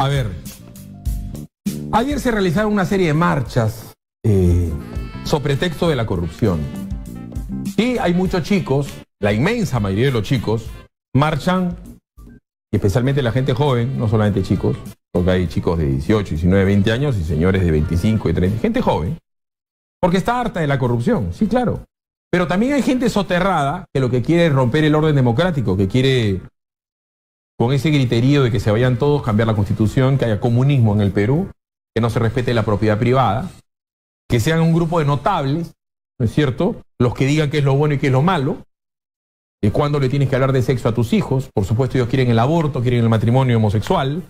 A ver, ayer se realizaron una serie de marchas eh, sobre texto de la corrupción. Y hay muchos chicos, la inmensa mayoría de los chicos, marchan, y especialmente la gente joven, no solamente chicos, porque hay chicos de 18, 19, 20 años y señores de 25 y 30, gente joven, porque está harta de la corrupción, sí, claro. Pero también hay gente soterrada que lo que quiere es romper el orden democrático, que quiere con ese griterío de que se vayan todos, cambiar la constitución, que haya comunismo en el Perú, que no se respete la propiedad privada, que sean un grupo de notables, ¿no es cierto? Los que digan qué es lo bueno y qué es lo malo, y cuando le tienes que hablar de sexo a tus hijos, por supuesto ellos quieren el aborto, quieren el matrimonio homosexual,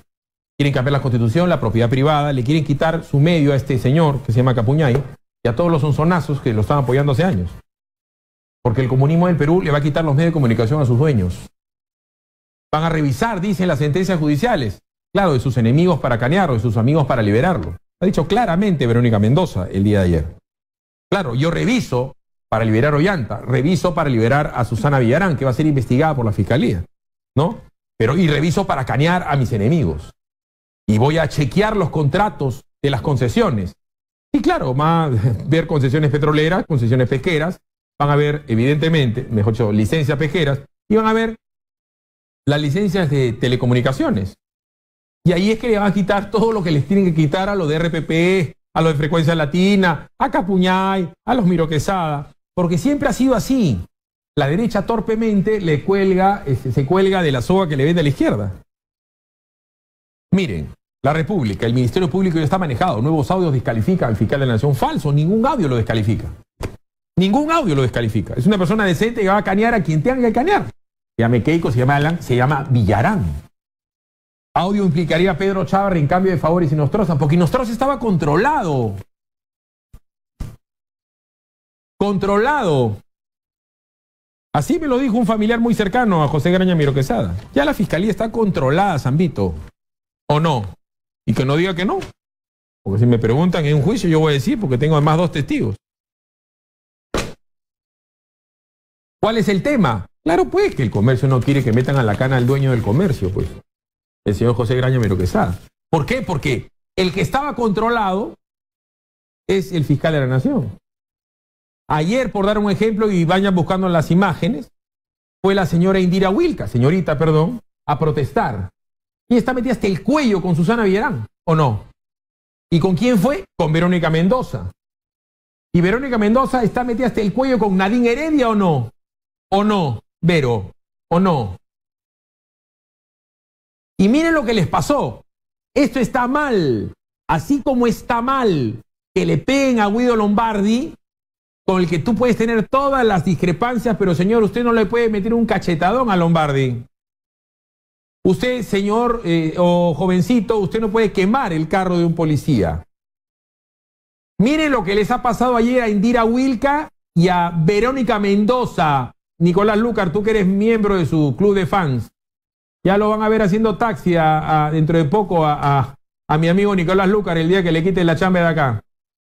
quieren cambiar la constitución, la propiedad privada, le quieren quitar su medio a este señor que se llama Capuñay y a todos los sonzonazos que lo están apoyando hace años. Porque el comunismo del Perú le va a quitar los medios de comunicación a sus dueños. Van a revisar, dicen las sentencias judiciales, claro, de sus enemigos para canearlo, de sus amigos para liberarlo. Ha dicho claramente Verónica Mendoza el día de ayer. Claro, yo reviso para liberar a Ollanta, reviso para liberar a Susana Villarán, que va a ser investigada por la fiscalía, ¿no? Pero y reviso para canear a mis enemigos. Y voy a chequear los contratos de las concesiones. Y claro, va a ver concesiones petroleras, concesiones pesqueras, van a ver, evidentemente, mejor dicho, licencias pesqueras, y van a ver las licencias de telecomunicaciones. Y ahí es que le van a quitar todo lo que les tienen que quitar a los de RPP, a los de Frecuencia Latina, a Capuñay, a los Miroquesada, porque siempre ha sido así. La derecha torpemente le cuelga, se cuelga de la soga que le vende a la izquierda. Miren, la República, el Ministerio Público ya está manejado. Nuevos audios descalifican al fiscal de la Nación. Falso, ningún audio lo descalifica. Ningún audio lo descalifica. Es una persona decente que va a cañar a quien tenga que canear se llame Keiko, se llama Alan, se llama Villarán. Audio implicaría a Pedro Chávarri en cambio de favores y Nostroza, porque Nostroza estaba controlado. Controlado. Así me lo dijo un familiar muy cercano a José Graña Miro Quesada. Ya la fiscalía está controlada, Zambito. ¿O no? Y que no diga que no. Porque si me preguntan en un juicio, yo voy a decir, porque tengo además dos testigos. ¿Cuál es el tema? Claro, pues, que el comercio no quiere que metan a la cana al dueño del comercio, pues. El señor José Graña sabe ¿Por qué? Porque el que estaba controlado es el fiscal de la nación. Ayer, por dar un ejemplo, y vayan buscando las imágenes, fue la señora Indira Wilca, señorita, perdón, a protestar. Y está metida hasta el cuello con Susana Villarán, ¿o no? ¿Y con quién fue? Con Verónica Mendoza. ¿Y Verónica Mendoza está metida hasta el cuello con Nadine Heredia o no? ¿O no? Vero, ¿o no? Y miren lo que les pasó. Esto está mal. Así como está mal que le peguen a Guido Lombardi, con el que tú puedes tener todas las discrepancias, pero señor, usted no le puede meter un cachetadón a Lombardi. Usted, señor eh, o jovencito, usted no puede quemar el carro de un policía. Miren lo que les ha pasado ayer a Indira Wilca y a Verónica Mendoza, Nicolás Lucar, tú que eres miembro de su club de fans, ya lo van a ver haciendo taxi dentro de poco a, a, mi amigo Nicolás Lucar el día que le quite la chamba de acá.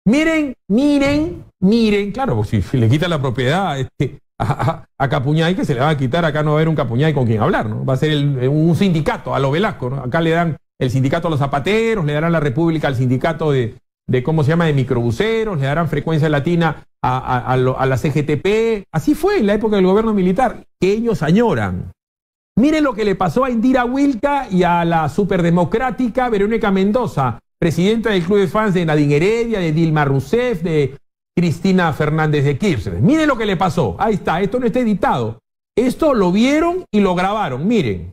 Miren, miren, miren, claro, si, le quita la propiedad este, a, Capuñay, que se le va a quitar, acá no va a haber un Capuñay con quien hablar, ¿no? Va a ser un sindicato a lo Velasco, ¿no? Acá le dan el sindicato a los zapateros, le darán la república al sindicato de, de cómo se llama, de microbuseros, le darán frecuencia latina a, la CGTP. Así fue en la época del gobierno militar, que ellos añoran. Miren lo que le pasó a Indira Wilca y a la superdemocrática Verónica Mendoza, presidenta del club de fans de Nadine Heredia, de Dilma Rousseff, de Cristina Fernández de Kirchner. Miren lo que le pasó. Ahí está, esto no está editado. Esto lo vieron y lo grabaron. Miren.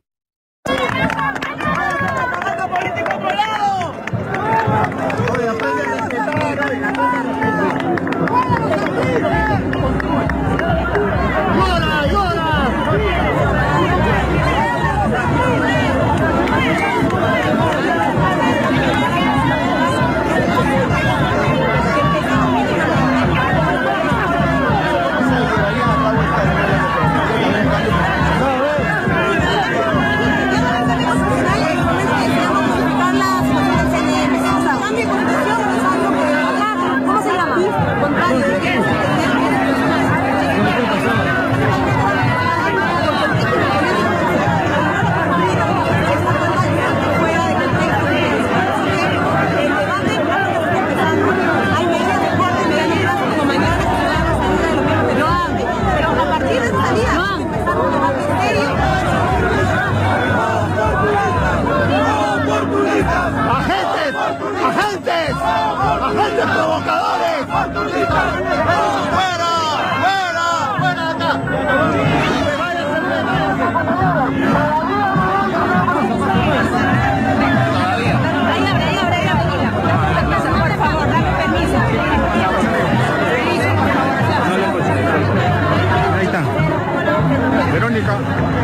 か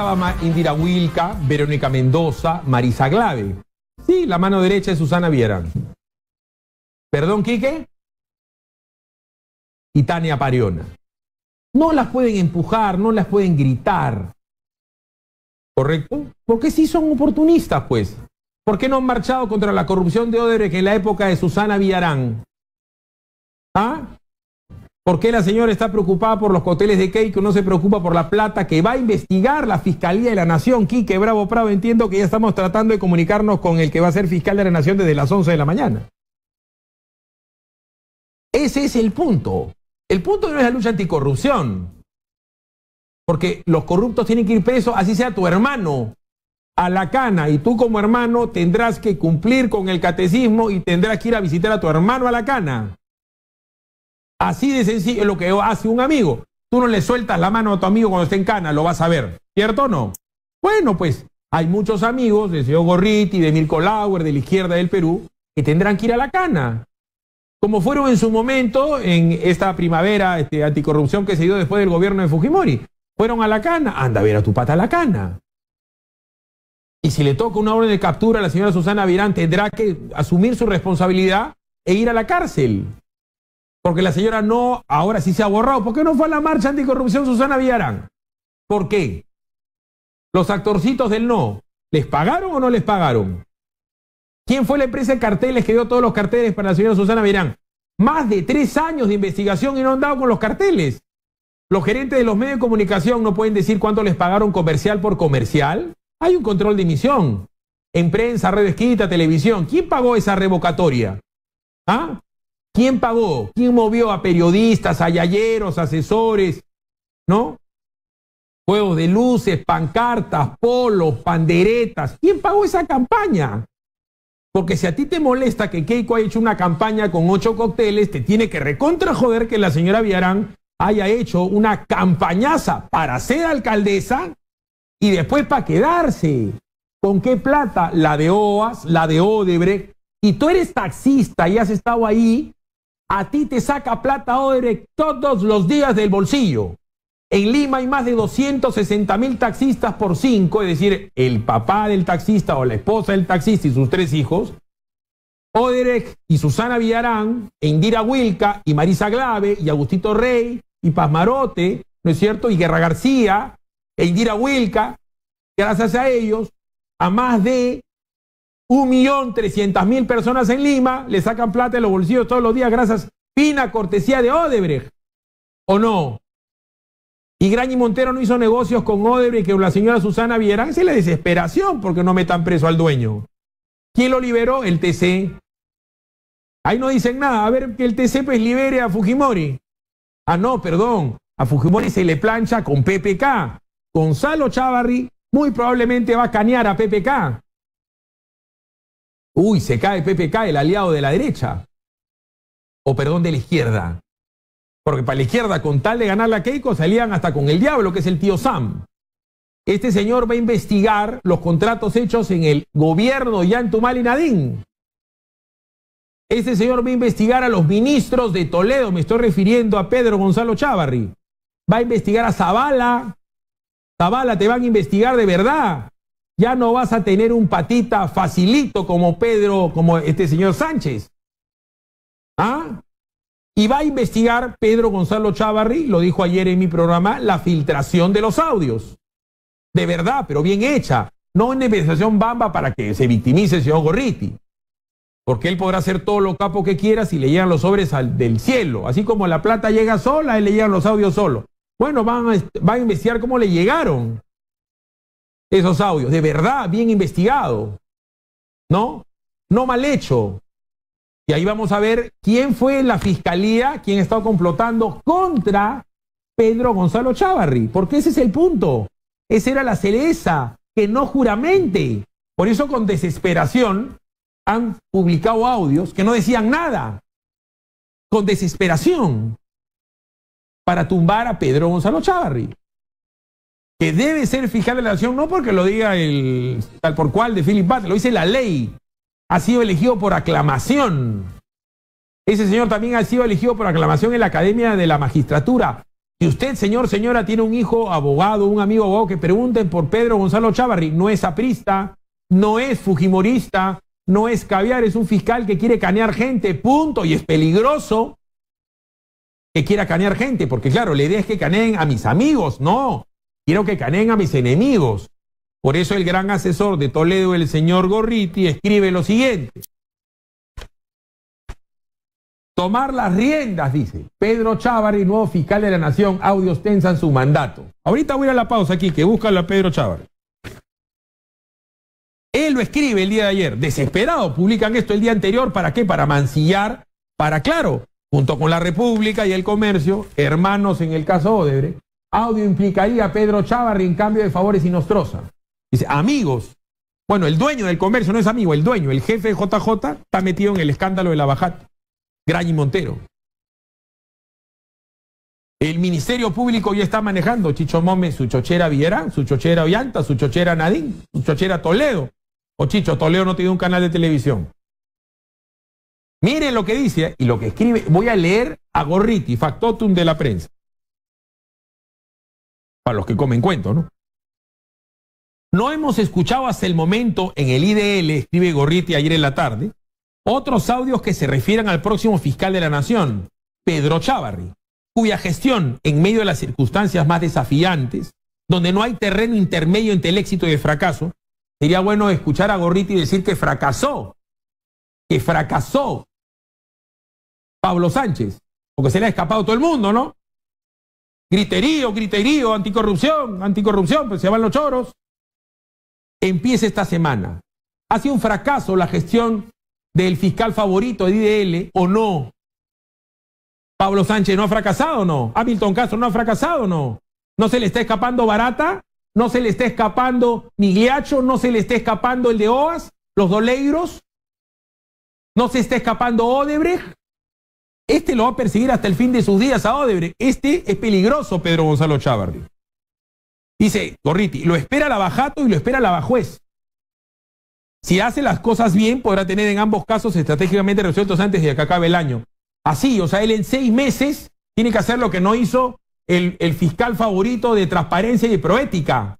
estaba Indira Wilca, Verónica Mendoza, Marisa Glave. Sí, la mano derecha de Susana Villarán. Perdón, Quique. Y Tania Pariona. No las pueden empujar, no las pueden gritar. ¿Correcto? Porque sí son oportunistas, pues. ¿Por qué no han marchado contra la corrupción de Odebrecht en la época de Susana Villarán? ¿Ah? ¿Por qué la señora está preocupada por los hoteles de Keiko? No se preocupa por la plata que va a investigar la Fiscalía de la Nación. Quique Bravo Prado, entiendo que ya estamos tratando de comunicarnos con el que va a ser fiscal de la Nación desde las 11 de la mañana. Ese es el punto. El punto no es la lucha anticorrupción. Porque los corruptos tienen que ir presos, así sea tu hermano, a la cana. Y tú como hermano tendrás que cumplir con el catecismo y tendrás que ir a visitar a tu hermano a la cana. Así de sencillo es lo que hace un amigo. Tú no le sueltas la mano a tu amigo cuando esté en cana, lo vas a ver. ¿Cierto o no? Bueno, pues hay muchos amigos de señor Gorriti, de Mirko Lauer, de la izquierda del Perú, que tendrán que ir a la cana. Como fueron en su momento, en esta primavera este, anticorrupción que se dio después del gobierno de Fujimori. Fueron a la cana, anda a ver a tu pata a la cana. Y si le toca una orden de captura a la señora Susana Virán, tendrá que asumir su responsabilidad e ir a la cárcel. Porque la señora no, ahora sí se ha borrado. ¿Por qué no fue a la marcha anticorrupción Susana Villarán? ¿Por qué? Los actorcitos del no, ¿les pagaron o no les pagaron? ¿Quién fue la empresa de carteles que dio todos los carteles para la señora Susana Villarán? Más de tres años de investigación y no han dado con los carteles. Los gerentes de los medios de comunicación no pueden decir cuánto les pagaron comercial por comercial. Hay un control de emisión. En prensa, redes televisión. ¿Quién pagó esa revocatoria? ¿Ah? ¿Quién pagó? ¿Quién movió a periodistas, a yayeros, asesores? ¿No? Juegos de luces, pancartas, polos, panderetas. ¿Quién pagó esa campaña? Porque si a ti te molesta que Keiko haya hecho una campaña con ocho cócteles, te tiene que recontra joder que la señora Villarán haya hecho una campañaza para ser alcaldesa y después para quedarse. ¿Con qué plata? La de OAS, la de Odebrecht. Y tú eres taxista y has estado ahí a ti te saca plata oderec todos los días del bolsillo. En Lima hay más de 260 mil taxistas por cinco, es decir, el papá del taxista o la esposa del taxista y sus tres hijos. Oderek y Susana Villarán, e Indira Wilca y Marisa Glave y Agustito Rey y Pasmarote, ¿no es cierto? Y Guerra García e Indira Wilca, gracias a ellos, a más de un millón trescientas mil personas en Lima le sacan plata de los bolsillos todos los días gracias a fina cortesía de Odebrecht. ¿O no? Y Grañi Montero no hizo negocios con Odebrecht que la señora Susana viera es la desesperación porque no metan preso al dueño. ¿Quién lo liberó? El TC. Ahí no dicen nada. A ver que el TC pues libere a Fujimori. Ah, no, perdón. A Fujimori se le plancha con PPK. Gonzalo Chavarri muy probablemente va a canear a PPK. Uy, se cae PPK, el aliado de la derecha. O perdón, de la izquierda. Porque para la izquierda, con tal de ganar la Keiko, salían hasta con el diablo, que es el tío Sam. Este señor va a investigar los contratos hechos en el gobierno de Yantumal y nadín, Este señor va a investigar a los ministros de Toledo, me estoy refiriendo a Pedro Gonzalo Chávarri. Va a investigar a Zavala. Zavala, te van a investigar de verdad. Ya no vas a tener un patita facilito como Pedro, como este señor Sánchez. ¿Ah? Y va a investigar Pedro Gonzalo Chavarri, lo dijo ayer en mi programa, la filtración de los audios. De verdad, pero bien hecha. No una investigación bamba para que se victimice el señor Gorriti. Porque él podrá hacer todo lo capo que quiera si le llegan los sobres al, del cielo. Así como la plata llega sola, él le llegan los audios solo. Bueno, va van a investigar cómo le llegaron esos audios, de verdad, bien investigado, ¿no? No mal hecho. Y ahí vamos a ver quién fue la fiscalía quien estado complotando contra Pedro Gonzalo Chavarri. porque ese es el punto. Esa era la cereza, que no juramente. Por eso con desesperación han publicado audios que no decían nada. Con desesperación. Para tumbar a Pedro Gonzalo Chavarri que debe ser fiscal de la nación, no porque lo diga el tal por cual de Philip Bat lo dice la ley. Ha sido elegido por aclamación. Ese señor también ha sido elegido por aclamación en la Academia de la Magistratura. Si usted, señor, señora, tiene un hijo abogado, un amigo abogado, que pregunten por Pedro Gonzalo Chavarri, no es aprista, no es fujimorista, no es caviar, es un fiscal que quiere canear gente, punto, y es peligroso que quiera canear gente, porque claro, la idea es que caneen a mis amigos, no, Quiero que canen a mis enemigos. Por eso el gran asesor de Toledo, el señor Gorriti, escribe lo siguiente. Tomar las riendas, dice. Pedro Chávarri, nuevo fiscal de la Nación, audio tensan su mandato. Ahorita voy a la pausa aquí, que buscan a Pedro Chávarri. Él lo escribe el día de ayer. Desesperado, publican esto el día anterior. ¿Para qué? Para mancillar, para, claro, junto con la República y el Comercio, hermanos en el caso Odebrecht, audio implicaría a Pedro Chávarri en cambio de favores y nostrosa. Dice, amigos. Bueno, el dueño del comercio no es amigo, el dueño, el jefe de JJ, está metido en el escándalo de la bajada. Grañi Montero. El Ministerio Público ya está manejando Chicho Mome, su chochera Viera, su chochera Ollanta, su chochera Nadín, su chochera Toledo. O Chicho, Toledo no tiene un canal de televisión. Miren lo que dice y lo que escribe. Voy a leer a Gorriti, factotum de la prensa para los que comen cuento, ¿no? No hemos escuchado hasta el momento en el IDL, escribe Gorriti ayer en la tarde, otros audios que se refieran al próximo fiscal de la Nación, Pedro Chavarri, cuya gestión, en medio de las circunstancias más desafiantes, donde no hay terreno intermedio entre el éxito y el fracaso, sería bueno escuchar a Gorriti decir que fracasó, que fracasó Pablo Sánchez, porque se le ha escapado todo el mundo, ¿no? griterío, griterío, anticorrupción, anticorrupción, pues se van los choros. Empieza esta semana. ¿Ha sido un fracaso la gestión del fiscal favorito de IDL o no? Pablo Sánchez no ha fracasado o no? Hamilton ah, Castro no ha fracasado o no? ¿No se le está escapando Barata? ¿No se le está escapando Migliacho? ¿No se le está escapando el de Oas? ¿Los Doleiros? ¿No se está escapando Odebrecht? Este lo va a perseguir hasta el fin de sus días a Odebrecht. Este es peligroso, Pedro Gonzalo Chávarri. Dice Gorriti, lo espera la bajato y lo espera la bajuez. Si hace las cosas bien, podrá tener en ambos casos estratégicamente resueltos antes de que acabe el año. Así, o sea, él en seis meses tiene que hacer lo que no hizo el, fiscal favorito de transparencia y de proética.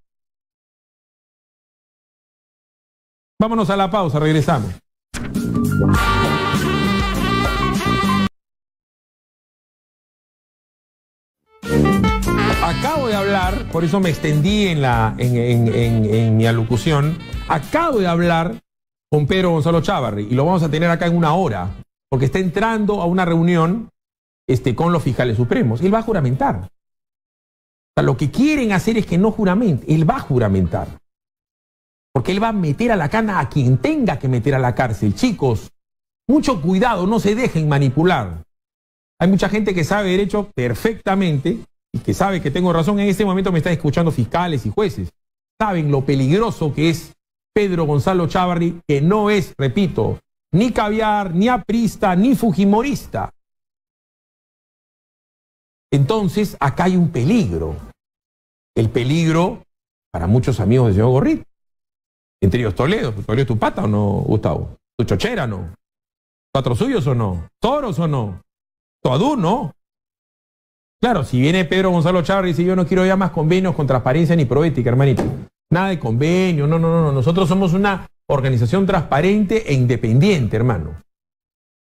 Vámonos a la pausa, regresamos. acabo de hablar, por eso me extendí en, la, en, en, mi alocución, acabo de hablar con Pedro Gonzalo Chávarri y lo vamos a tener acá en una hora, porque está entrando a una reunión este, con los fiscales supremos. Él va a juramentar. O sea, lo que quieren hacer es que no juramente, él va a juramentar. Porque él va a meter a la cana a quien tenga que meter a la cárcel. Chicos, mucho cuidado, no se dejen manipular. Hay mucha gente que sabe derecho perfectamente, y que sabe que tengo razón, en este momento me están escuchando fiscales y jueces. Saben lo peligroso que es Pedro Gonzalo Chávarri, que no es, repito, ni caviar, ni aprista, ni fujimorista. Entonces, acá hay un peligro. El peligro para muchos amigos del señor Gorrit. Entre ellos Toledo. ¿Toledo tu pata o no, Gustavo? ¿Tu chochera no? ¿Cuatro suyos o no? ¿Toros o no? ¿Toadú no? Claro, si viene Pedro Gonzalo Chávez y dice yo no quiero ya más convenios con transparencia ni proética, hermanito. Nada de convenio, no, no, no, Nosotros somos una organización transparente e independiente, hermano.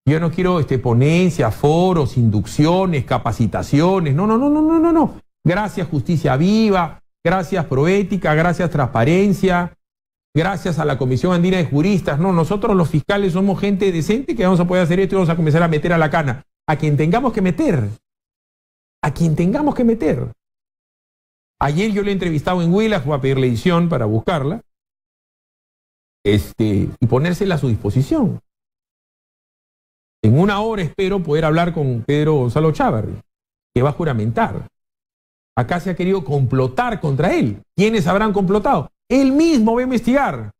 Yo no quiero este, ponencias, foros, inducciones, capacitaciones. No, no, no, no, no, no, no. Gracias, Justicia Viva. Gracias, Proética. Gracias, Transparencia. Gracias a la Comisión Andina de Juristas. No, nosotros los fiscales somos gente decente que vamos a poder hacer esto y vamos a comenzar a meter a la cana. A quien tengamos que meter a quien tengamos que meter. Ayer yo le he entrevistado en Huila, voy a pedir edición para buscarla este, y ponérsela a su disposición. En una hora espero poder hablar con Pedro Gonzalo Chávarri, que va a juramentar. Acá se ha querido complotar contra él. ¿Quiénes habrán complotado? Él mismo va a investigar.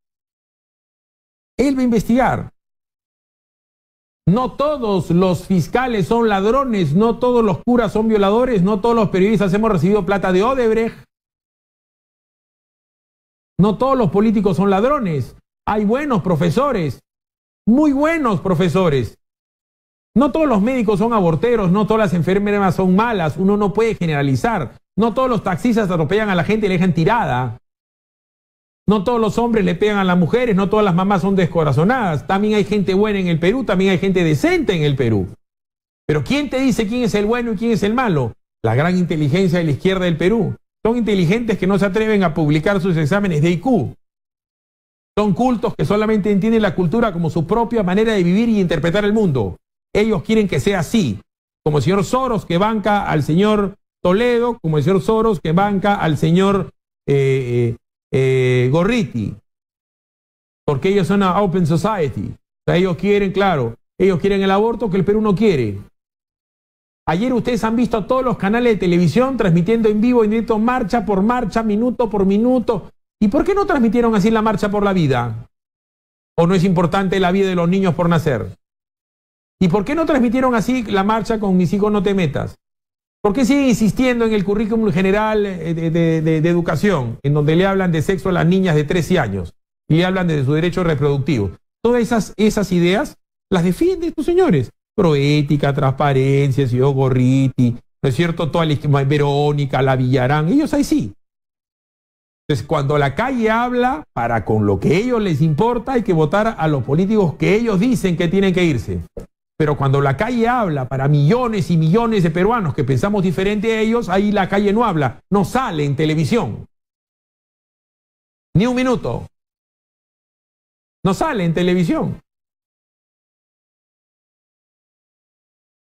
Él va a investigar. No todos los fiscales son ladrones, no todos los curas son violadores, no todos los periodistas hemos recibido plata de Odebrecht. No todos los políticos son ladrones. Hay buenos profesores, muy buenos profesores. No todos los médicos son aborteros, no todas las enfermeras son malas, uno no puede generalizar. No todos los taxistas atropellan a la gente y la dejan tirada. No todos los hombres le pegan a las mujeres, no todas las mamás son descorazonadas. También hay gente buena en el Perú, también hay gente decente en el Perú. Pero ¿quién te dice quién es el bueno y quién es el malo? La gran inteligencia de la izquierda del Perú. Son inteligentes que no se atreven a publicar sus exámenes de IQ. Son cultos que solamente entienden la cultura como su propia manera de vivir y interpretar el mundo. Ellos quieren que sea así. Como el señor Soros que banca al señor Toledo, como el señor Soros que banca al señor eh, eh, eh, Gorriti, porque ellos son una open society. ellos quieren, claro, ellos quieren el aborto que el Perú no quiere. Ayer ustedes han visto a todos los canales de televisión transmitiendo en vivo, en directo, marcha por marcha, minuto por minuto. ¿Y por qué no transmitieron así la marcha por la vida? ¿O no es importante la vida de los niños por nacer? ¿Y por qué no transmitieron así la marcha con mis hijos no te metas? ¿Por qué sigue insistiendo en el currículum general eh, de, educación, en donde le hablan de sexo a las niñas de 13 años y le hablan de su derecho reproductivo? Todas esas, esas ideas las defienden estos señores. Proética, transparencia, señor Gorriti, ¿no es cierto? Toda la Verónica, la Villarán, ellos ahí sí. Entonces, cuando la calle habla para con lo que ellos les importa, hay que votar a los políticos que ellos dicen que tienen que irse. Pero cuando la calle habla para millones y millones de peruanos que pensamos diferente a ellos, ahí la calle no habla, no sale en televisión. Ni un minuto. No sale en televisión.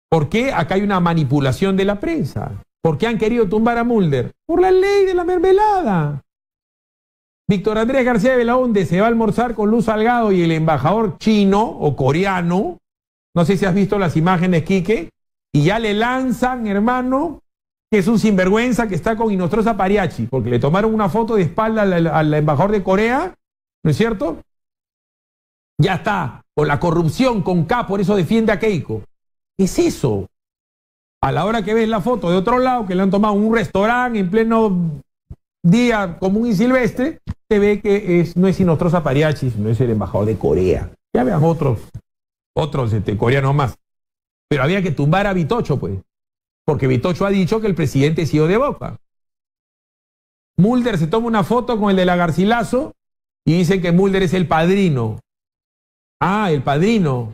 ¿Por qué acá hay una manipulación de la prensa? ¿Por qué han querido tumbar a Mulder? Por la ley de la mermelada. Víctor Andrés García de se va a almorzar con Luz Salgado y el embajador chino o coreano no sé si has visto las imágenes, Quique. Y ya le lanzan, hermano, que es un sinvergüenza que está con Inostrosa Pariachi, porque le tomaron una foto de espalda al, embajador de Corea, ¿no es cierto? Ya está, con la corrupción, con K, por eso defiende a Keiko. ¿Qué es eso? A la hora que ves la foto de otro lado, que le han tomado un restaurante en pleno día común y silvestre, se ve que no es Inostrosa Pariachi, no es el embajador de Corea. Ya vean otros otros este, coreanos más. Pero había que tumbar a Vitocho, pues, porque Vitocho ha dicho que el presidente sido de boca. Mulder se toma una foto con el de la Garcilaso y dicen que Mulder es el padrino. Ah, el padrino.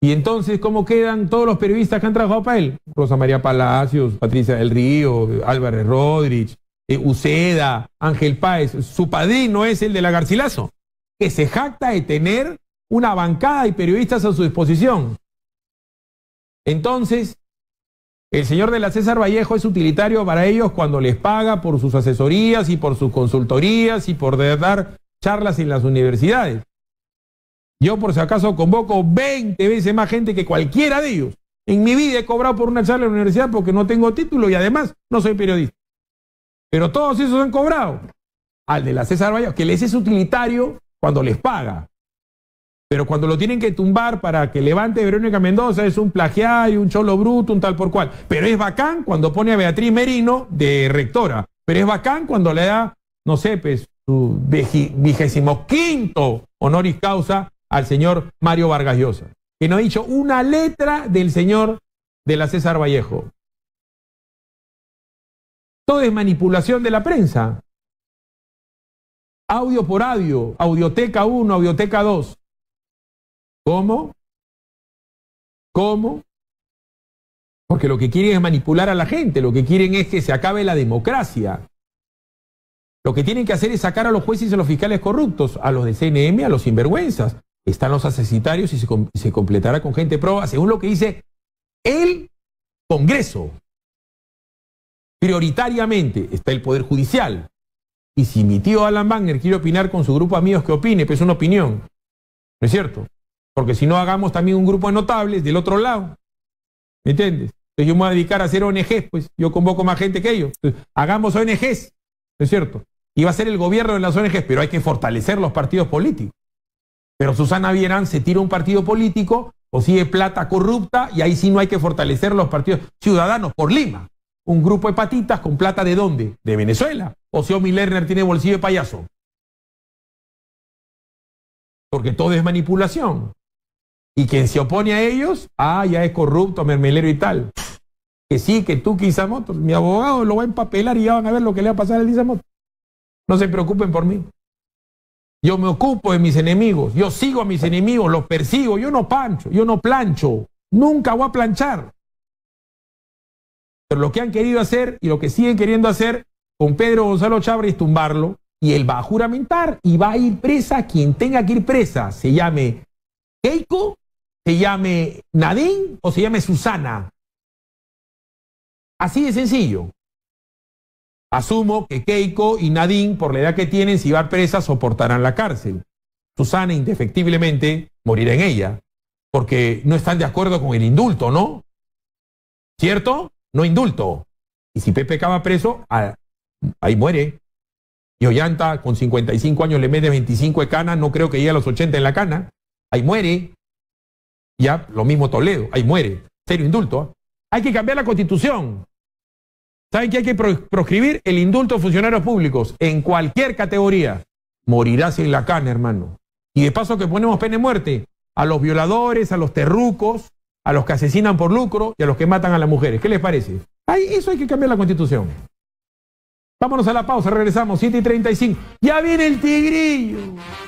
Y entonces, ¿cómo quedan todos los periodistas que han trabajado para él? Rosa María Palacios, Patricia del Río, Álvarez Rodríguez, eh, Uceda, Ángel Páez. Su padrino es el de la Garcilaso, que se jacta de tener una bancada y periodistas a su disposición. Entonces, el señor de la César Vallejo es utilitario para ellos cuando les paga por sus asesorías y por sus consultorías y por dar charlas en las universidades. Yo por si acaso convoco 20 veces más gente que cualquiera de ellos. En mi vida he cobrado por una charla en la universidad porque no tengo título y además no soy periodista. Pero todos esos han cobrado. Al de la César Vallejo, que les es utilitario cuando les paga. Pero cuando lo tienen que tumbar para que levante Verónica Mendoza, es un plagiado y un cholo bruto, un tal por cual. Pero es bacán cuando pone a Beatriz Merino de rectora. Pero es bacán cuando le da, no sé, pues, su vigésimo quinto honoris causa al señor Mario Vargas Llosa, que no ha dicho una letra del señor de la César Vallejo. Todo es manipulación de la prensa. Audio por audio, audioteca 1, audioteca 2. ¿Cómo? ¿Cómo? Porque lo que quieren es manipular a la gente, lo que quieren es que se acabe la democracia. Lo que tienen que hacer es sacar a los jueces y a los fiscales corruptos, a los de CNM, a los sinvergüenzas. Están los asesitarios y se, completará con gente proba, según lo que dice el Congreso. Prioritariamente está el Poder Judicial. Y si mi tío Alan Wagner quiere opinar con su grupo de amigos que opine, pues es una opinión. ¿No es cierto? Porque si no, hagamos también un grupo de notables del otro lado. ¿Me entiendes? Entonces yo me voy a dedicar a hacer ONGs, pues yo convoco más gente que ellos. hagamos ONGs, es cierto? Y va a ser el gobierno de las ONGs, pero hay que fortalecer los partidos políticos. Pero Susana Vierán se tira un partido político, o sigue plata corrupta y ahí sí no hay que fortalecer los partidos ciudadanos por Lima. Un grupo de patitas con plata de dónde? De Venezuela. O si Omi Lerner tiene bolsillo de payaso. Porque todo es manipulación. Y quien se opone a ellos, ah, ya es corrupto, mermelero y tal. Que sí, que tú que mi abogado lo va a empapelar y ya van a ver lo que le va a pasar al Isamoto. No se preocupen por mí. Yo me ocupo de mis enemigos, yo sigo a mis enemigos, los persigo, yo no pancho, yo no plancho, nunca voy a planchar. Pero lo que han querido hacer y lo que siguen queriendo hacer con Pedro Gonzalo Chávez es tumbarlo y él va a juramentar y va a ir presa quien tenga que ir presa, se llame Keiko se llame Nadine o se llame Susana. Así de sencillo. Asumo que Keiko y Nadine, por la edad que tienen, si van presas, soportarán la cárcel. Susana, indefectiblemente, morirá en ella, porque no están de acuerdo con el indulto, ¿no? ¿Cierto? No indulto. Y si Pepe acaba preso, ah, ahí muere. Y Ollanta, con 55 años, le mete 25 de cana, no creo que llegue a los 80 en la cana. Ahí muere. Ya, lo mismo Toledo, ahí muere, serio indulto. ¿ah? Hay que cambiar la constitución. ¿Saben que hay que proscribir el indulto a funcionarios públicos en cualquier categoría? Morirás en la cana, hermano. Y de paso que ponemos pena de muerte a los violadores, a los terrucos, a los que asesinan por lucro y a los que matan a las mujeres. ¿Qué les parece? eso hay que cambiar la constitución. Vámonos a la pausa, regresamos, 7 y 35. Ya viene el tigrillo.